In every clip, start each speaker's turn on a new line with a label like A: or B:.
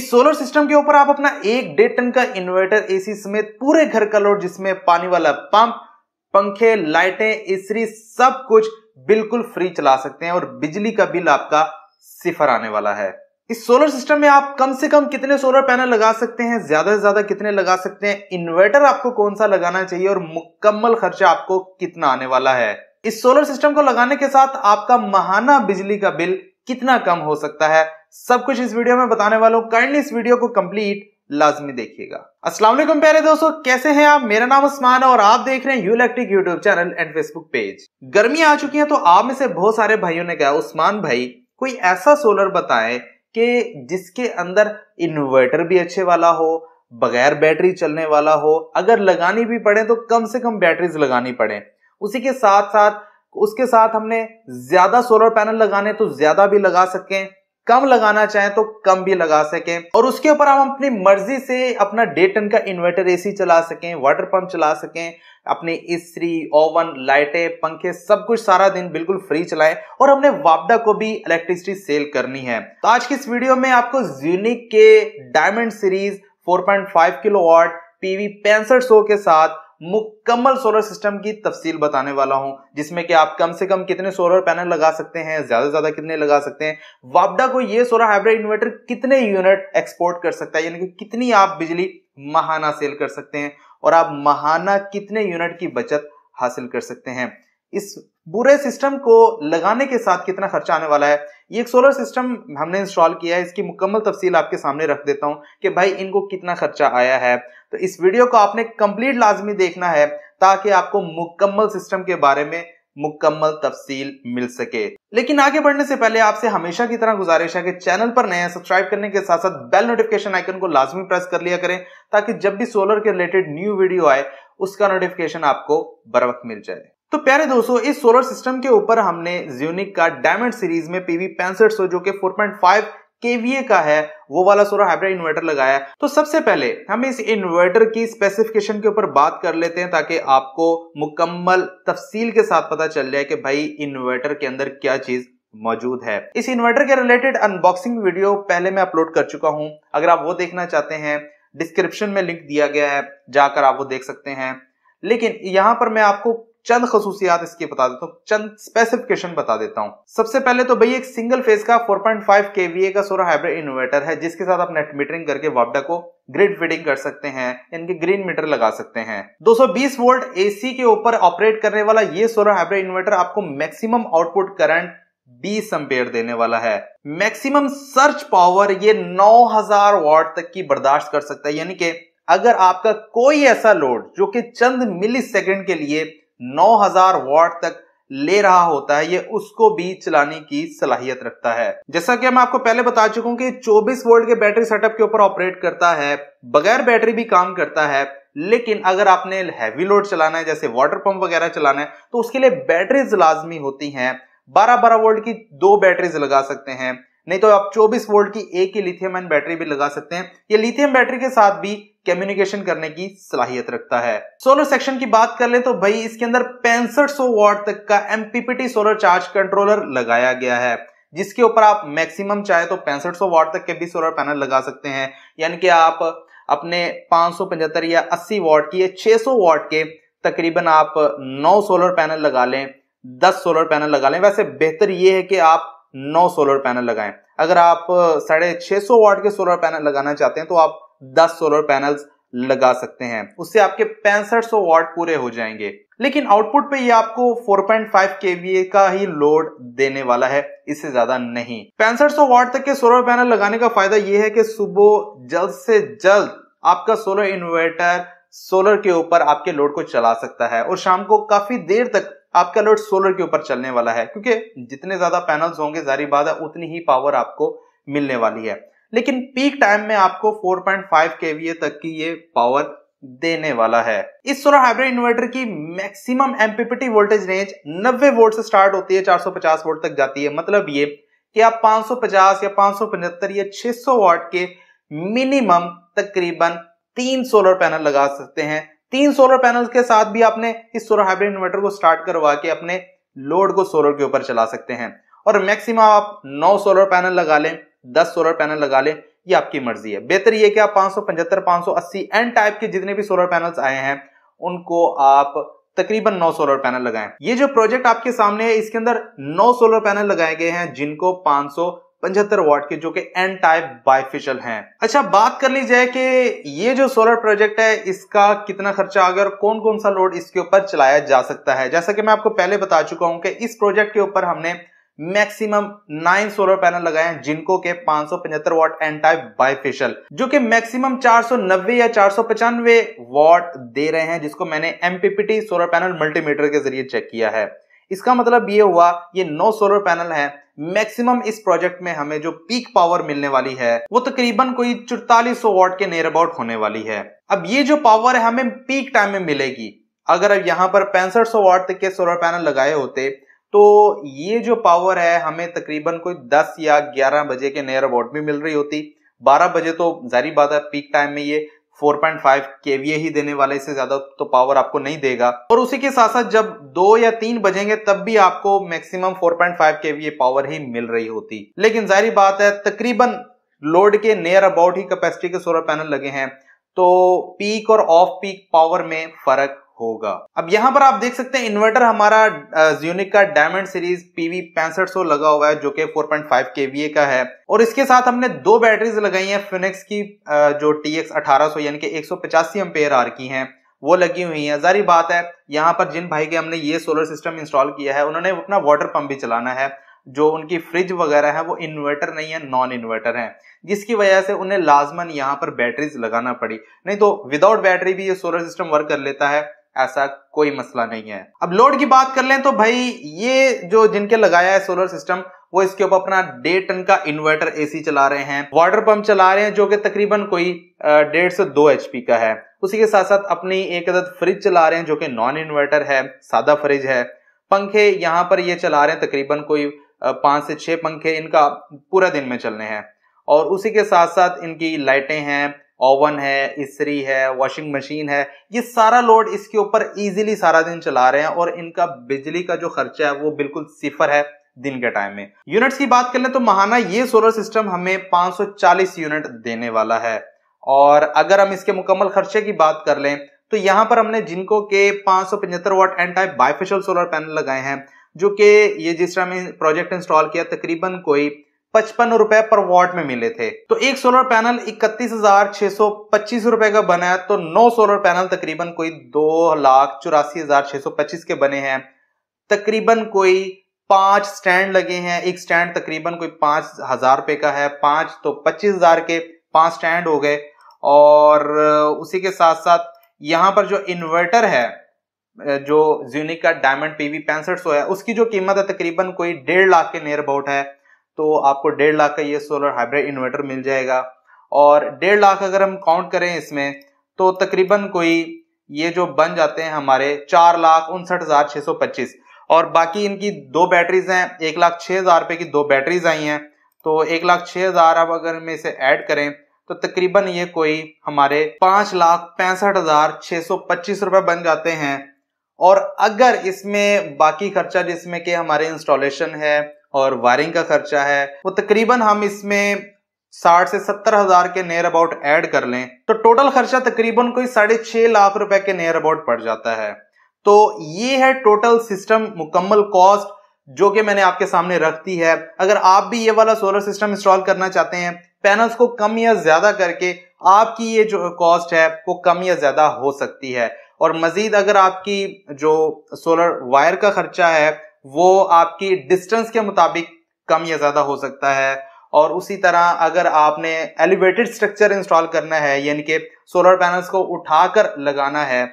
A: इस solar system के ऊपर आप अपना एक डेढ़ टन का इन्वर्टर एसी समेत पूरे घर का लोड जिसमें पानी वाला पंप पंखे लाइटें इसी सब कुछ बिल्कुल फ्री चला सकते हैं और बिजली का बिल आपका सिफर आने वाला है इस सोलर सिस्टम में आप कम से कम कितने सोलर पैनल लगा सकते हैं ज्यादा से ज्यादा कितने लगा सकते हैं इन्वर्टर आपको कौन सा लगाना चाहिए और मुकम्मल खर्चा आपको कितना आने वाला है इस सोलर सिस्टम को लगाने के साथ आपका महाना बिजली का बिल कितना कम हो सकता है सब कुछ इस वीडियो में बताने वालों काइंडली इस वीडियो को कंप्लीट लाजमी देखिएगा असला प्यारे दोस्तों कैसे हैं आप मेरा नाम उस्मान है और आप देख रहे हैं U electric YouTube channel and Facebook page गर्मी आ चुकी है तो आप में से बहुत सारे भाइयों ने कहा उस्मान भाई कोई ऐसा सोलर बताए कि जिसके अंदर इन्वर्टर भी अच्छे वाला हो बगैर बैटरी चलने वाला हो अगर लगानी भी पड़े तो कम से कम बैटरीज लगानी पड़े उसी के साथ साथ उसके साथ हमने ज्यादा सोलर पैनल लगाने तो ज्यादा भी लगा सकें कम लगाना चाहें तो कम भी लगा सकें और उसके ऊपर हम अपनी मर्जी से अपना डे टन का इन्वर्टर एसी चला सकें वाटर पंप चला सकें अपने इसी ओवन लाइटें पंखे सब कुछ सारा दिन बिल्कुल फ्री चलाएं और हमने वापडा को भी इलेक्ट्रिसिटी सेल करनी है तो आज की इस वीडियो में आपको जूनिक के डायमंड सीरीज 4.5 किलोवाट पीवी पैंसठ के साथ मुकम्मल सोलर सिस्टम की तफसील बताने वाला हूं जिसमें कि आप कम से कम कितने सोलर पैनल लगा सकते हैं ज्यादा से ज्यादा कितने लगा सकते हैं वापडा को ये सोलर हाइब्रिड इन्वर्टर कितने यूनिट एक्सपोर्ट कर सकता है यानी कि कितनी आप बिजली महाना सेल कर सकते हैं और आप महाना कितने यूनिट की बचत हासिल कर सकते हैं इस बुरे सिस्टम को लगाने के साथ कितना खर्चा आने वाला है ये एक सोलर सिस्टम हमने इंस्टॉल किया है इसकी मुकम्मल तफसील आपके सामने रख देता हूँ कि भाई इनको कितना खर्चा आया है तो इस वीडियो को आपने कंप्लीट लाजमी देखना है ताकि आपको मुकम्मल सिस्टम के बारे में मुकम्मल तफसील मिल सके लेकिन आगे बढ़ने से पहले आपसे हमेशा की तरह गुजारिश है कि चैनल पर नया सब्सक्राइब करने के साथ साथ बेल नोटिफिकेशन आइकन को लाजमी प्रेस कर लिया करें ताकि जब भी सोलर के रिलेटेड न्यू वीडियो आए उसका नोटिफिकेशन आपको बर वक्त मिल जाए तो प्यारे दोस्तों इस सोलर सिस्टम के ऊपर हमने ज्यूनिक का डायमंड सीरीज में पीवी पैंसठ सौ जो कि 4.5 केवीए का है वो वाला सोलर हाइब्रिड इन्वर्टर लगाया है तो सबसे पहले हम इस इन्वर्टर की स्पेसिफिकेशन के ऊपर बात कर लेते हैं ताकि आपको मुकम्मल तफसील के साथ पता चल जाए कि भाई इन्वर्टर के अंदर क्या चीज मौजूद है इस इन्वर्टर के रिलेटेड अनबॉक्सिंग वीडियो पहले मैं अपलोड कर चुका हूं अगर आप वो देखना चाहते हैं डिस्क्रिप्शन में लिंक दिया गया है जाकर आप वो देख सकते हैं लेकिन यहां पर मैं आपको चंद खसूसियात इसकी बता देता हूँ चंद स्पेसिफिकेशन बता देता हूँ सबसे पहले तो भाई एक सिंगल फेज का 4.5 पॉइंट केवीए का सोलर हाइब्रिड इन्वर्टर है जिसके साथ आप नेट मीटरिंग करके वापडा को ग्रिड फिटिंग कर सकते हैं इनके ग्रीन मीटर लगा सकते हैं 220 वोल्ट एसी के ऊपर ऑपरेट करने वाला ये सोलर हाइब्रिड इन्वर्टर आपको मैक्सिमम आउटपुट करंट बीस एम्पेयर देने वाला है मैक्सिमम सर्च पावर ये नौ वॉट तक की बर्दाश्त कर सकता है यानी कि अगर आपका कोई ऐसा लोड जो कि चंद मिली सेकेंड के लिए 9000 वॉट तक ले रहा होता है ये उसको भी चलाने की सलाहियत रखता है जैसा कि मैं आपको पहले बता चुका हूं कि 24 वोल्ट के बैटरी सेटअप के ऊपर ऑपरेट करता है बगैर बैटरी भी काम करता है लेकिन अगर आपने हैवी लोड चलाना है जैसे वाटर पंप वगैरह चलाना है तो उसके लिए बैटरीज लाजमी होती हैं 12 12 वोल्ट की दो बैटरीज लगा सकते हैं नहीं तो आप 24 वोल्ट की एक ही लिथियम आयन बैटरी भी लगा सकते हैं ये लिथियम बैटरी के साथ भी कम्युनिकेशन करने की सलाहियत रखता है सोलर सेक्शन की बात कर लें तो भाई इसके अंदर पैंसठ सौ वॉट तक का एमपीपीटी सोलर चार्ज कंट्रोलर लगाया गया है जिसके ऊपर आप मैक्सिमम चाहे तो पैंसठ सौ वॉट तक के भी सोलर पैनल लगा सकते हैं यानी कि आप अपने पचहत्तर या अस्सी वॉट की या सौ वॉट के तकरीबन आप नौ सोलर पैनल लगा लें दस सोलर पैनल लगा लें वैसे बेहतर ये है कि आप नौ सोलर पैनल लगाएं अगर आप साढ़े छह सौ वाट के सोलर पैनल लगाना चाहते हैं तो आप दस सोलर पैनल लगा सकते हैं उससे आपके पैंसठ सौ वाट पूरे हो जाएंगे लेकिन आउटपुट पे ये आपको 4.5 केवीए का ही लोड देने वाला है इससे ज्यादा नहीं पैंसठ सौ वाट तक के सोलर पैनल लगाने का फायदा यह है कि सुबह जल्द से जल्द आपका सोलर इन्वर्टर सोलर के ऊपर आपके लोड को चला सकता है और शाम को काफी देर तक आपका लोड सोलर के ऊपर चलने वाला है क्योंकि जितने ज्यादा पैनल्स होंगे जारी बात है उतनी ही पावर आपको मिलने वाली है लेकिन पीक टाइम में आपको 4.5 पॉइंट तक की ये पावर देने वाला है इस सोलर हाइब्रिड इन्वर्टर की maximum MPPT voltage range 90 volt से स्टार्ट होती है 450 वोल्ट तक जाती है मतलब ये कि आप 550 या पांच या 600 वॉट के मिनिमम तकरीबन तीन सोलर पैनल लगा सकते हैं तीन सोलर पैनल के साथ भी आपने इस सोलर हाइब्रिड इन्वर्टर को स्टार्ट करवा के अपने लोड को सोलर के ऊपर चला सकते हैं और मैक्सिमम आप नौ सोलर पैनल लगा लें दस सोलर पैनल लगा लें ये आपकी मर्जी है बेहतर ये कि आप पांच सौ एन टाइप के जितने भी सोलर पैनल्स आए हैं उनको आप तकरीबन नौ सोलर पैनल लगाएं ये जो प्रोजेक्ट आपके सामने है इसके अंदर नौ सोलर पैनल लगाए गए हैं जिनको पांच पंचहत्तर वाट के जो कि एन टाइप बायफिशल हैं अच्छा बात कर ली जाए कि ये जो सोलर प्रोजेक्ट है इसका कितना खर्चा आगे और कौन कौन सा लोड इसके ऊपर चलाया जा सकता है जैसा कि मैं आपको पहले बता चुका हूं कि इस प्रोजेक्ट के ऊपर हमने मैक्सिमम नाइन सोलर पैनल लगाए हैं जिनको के पांच सौ वॉट एन टाइप बाइफिशियल जो कि मैक्सिमम 490 या चार वॉट दे रहे हैं जिसको मैंने एमपीपीटी सोलर पैनल मल्टीमीटर के जरिए चेक किया है इसका मतलब ये हुआ ये नौ सोलर पैनल है मैक्सिमम इस प्रोजेक्ट में हमें जो पीक पावर मिलने वाली है वो तकरीबन कोई सौ वॉट के नियर अबाउट होने वाली है अब ये जो पावर है हमें पीक टाइम में मिलेगी अगर अब यहाँ पर पैंसठ सौ वाट तक के सोलर पैनल लगाए होते तो ये जो पावर है हमें तकरीबन कोई 10 या 11 बजे के नियर अबाउट में मिल रही होती 12 बजे तो जारी बात है पीक टाइम में ये 4.5 केवीए ही देने वाले से ज्यादा तो पावर आपको नहीं देगा और उसी के साथ साथ जब दो या तीन बजेंगे तब भी आपको मैक्सिमम 4.5 केवीए पावर ही मिल रही होती लेकिन जाहिर बात है तकरीबन लोड के नियर अबाउट ही कैपेसिटी के सोलर पैनल लगे हैं तो पीक और ऑफ पीक पावर में फर्क होगा अब यहाँ पर आप देख सकते हैं इन्वर्टर हमारा जियोनिक का डायमंड सीरीज पीवी पैंसठ लगा हुआ है जो कि 4.5 केवीए का है और इसके साथ हमने दो बैटरीज लगाई हैं फिनिक्स की जो टी एक्स यानी कि एक सौ आर की हैं वो लगी हुई है जारी बात है यहाँ पर जिन भाई के हमने ये सोलर सिस्टम इंस्टॉल किया है उन्होंने अपना वाटर पंप भी चलाना है जो उनकी फ्रिज वगैरह है वो इन्वर्टर नहीं है नॉन इन्वर्टर है जिसकी वजह से उन्हें लाजमन यहाँ पर बैटरीज लगाना पड़ी नहीं तो विदाउट बैटरी भी ये सोलर सिस्टम वर्क कर लेता है ऐसा कोई मसला नहीं है अब लोड की बात कर लें तो भाई ये जो जिनके लगाया है सोलर सिस्टम वो इसके ऊपर अपना डेढ़ टन का इन्वर्टर एसी चला रहे हैं वाटर पंप चला रहे हैं जो कि तकरीबन कोई डेढ़ से दो एच का है उसी के साथ साथ अपनी एक अदद फ्रिज चला रहे हैं जो कि नॉन इन्वर्टर है सादा फ्रिज है पंखे यहाँ पर ये चला रहे हैं तकरीबन कोई पांच से छह पंखे इनका पूरा दिन में चलने हैं और उसी के साथ साथ इनकी लाइटें हैं ओवन है इसरी है वॉशिंग मशीन है ये सारा लोड इसके ऊपर इजीली सारा दिन चला रहे हैं और इनका बिजली का जो खर्चा है वो बिल्कुल सिफर है दिन के टाइम में यूनिट्स की बात कर लें तो महाना ये सोलर सिस्टम हमें 540 यूनिट देने वाला है और अगर हम इसके मुकम्मल खर्चे की बात कर लें तो यहाँ पर हमने जिनको के 575 watt N type bifacial solar panel लगाए हैं जो कि ये जिस टाइम प्रोजेक्ट इंस्टॉल किया तकरीबन कोई पचपन रुपए पर वॉट में मिले थे तो एक सोलर पैनल इकतीस हजार छह सौ पच्चीस रुपए का बना है तो नौ सोलर पैनल तकरीबन कोई दो लाख चौरासी हजार छह सौ पच्चीस के बने हैं तकरीबन कोई पांच स्टैंड लगे हैं एक स्टैंड तकरीबन कोई पांच हजार रुपए का है पांच तो पच्चीस हजार के पांच स्टैंड हो गए और उसी के साथ साथ यहाँ पर जो इन्वर्टर है जो जूनिक का डायमंड पीवी पैंसठ सौ है उसकी जो कीमत है तकरीबन कोई डेढ़ लाख के नियर अबाउट है तो आपको डेढ़ लाख का ये सोलर हाइब्रिड इन्वर्टर मिल जाएगा और डेढ़ लाख अगर हम काउंट करें इसमें तो तकरीबन कोई ये जो बन जाते हैं हमारे चार लाख उनसठ हज़ार छह सौ पच्चीस और बाकी इनकी दो बैटरीज हैं एक लाख छह हज़ार रुपए की दो बैटरीज आई हैं तो एक लाख छह हज़ार अब अगर हम इसे ऐड करें तो तकरीबन ये कोई हमारे पांच लाख पैंसठ हज़ार छह सौ पच्चीस रुपए बन जाते हैं और अगर इसमें बाकी खर्चा जिसमें कि हमारे इंस्टॉलेशन है और वायरिंग का खर्चा है वो तकरीबन हम इसमें साठ से सत्तर हजार के नियर अबाउट ऐड कर लें तो टोटल खर्चा तकरीबन कोई साढ़े छह लाख रुपए के नियर अबाउट पड़ जाता है तो ये है टोटल सिस्टम मुकम्मल कॉस्ट जो कि मैंने आपके सामने रख दी है अगर आप भी ये वाला सोलर सिस्टम इंस्टॉल करना चाहते हैं पैनल्स को कम या ज्यादा करके आपकी ये जो कॉस्ट है वो कम या ज्यादा हो सकती है और मजीद अगर आपकी जो सोलर वायर का खर्चा है वो आपकी डिस्टेंस के मुताबिक कम या ज़्यादा हो सकता है और उसी तरह अगर आपने एलिवेटेड स्ट्रक्चर इंस्टॉल करना है यानी कि सोलर पैनल्स को उठाकर लगाना है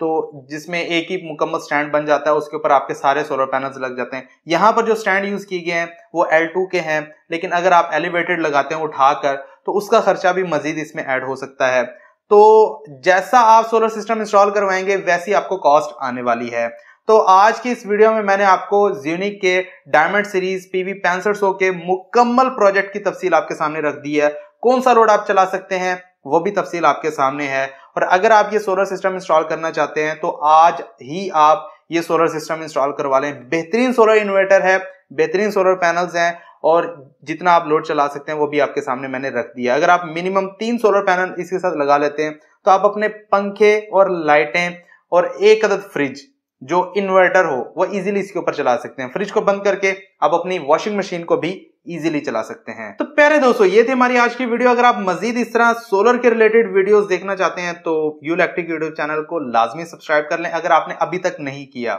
A: तो जिसमें एक ही मुकम्मल स्टैंड बन जाता है उसके ऊपर आपके सारे सोलर पैनल्स लग जाते हैं यहाँ पर जो स्टैंड यूज़ किए गए हैं वो L2 के हैं लेकिन अगर आप एलिवेटेड लगाते हैं उठाकर तो उसका खर्चा भी मजीद इसमें ऐड हो सकता है तो जैसा आप सोलर सिस्टम इंस्टॉल करवाएंगे वैसी आपको कॉस्ट आने वाली है तो आज की इस वीडियो में मैंने आपको ज्यूनिक के डायमंड सीरीज पीवी पैंसठ सौ के मुकम्मल प्रोजेक्ट की तफसील आपके सामने रख दी है कौन सा रोड आप चला सकते हैं वो भी तफसील आपके सामने है और अगर आप ये सोलर सिस्टम इंस्टॉल करना चाहते हैं तो आज ही आप ये सोलर सिस्टम इंस्टॉल करवा लें बेहतरीन सोलर इन्वर्टर है बेहतरीन सोलर पैनल्स हैं और जितना आप लोड चला सकते हैं वो भी आपके सामने मैंने रख दिया अगर आप मिनिमम तीन सोलर पैनल इसके साथ लगा लेते हैं तो आप अपने पंखे और लाइटें और एक अदद फ्रिज जो इन्वर्टर हो वो इजीली इसके ऊपर चला सकते हैं फ्रिज को बंद करके आप अपनी वॉशिंग मशीन को भी इजीली चला सकते हैं तो प्यारे दोस्तों ये थी हमारी आज की वीडियो अगर आप मजीद इस तरह सोलर के रिलेटेड वीडियोस देखना चाहते हैं तो यू इलेक्ट्रिक यूट्यूब चैनल को लाजमी सब्सक्राइब कर लें अगर आपने अभी तक नहीं किया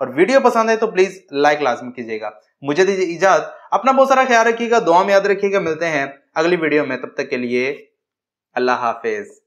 A: और वीडियो पसंद है तो प्लीज लाइक लाजमी कीजिएगा मुझे दीजिए इजाजत अपना बहुत सारा ख्याल रखिएगा दुआ में याद रखिएगा मिलते हैं अगली वीडियो में तब तक के लिए अल्लाह हाफिज़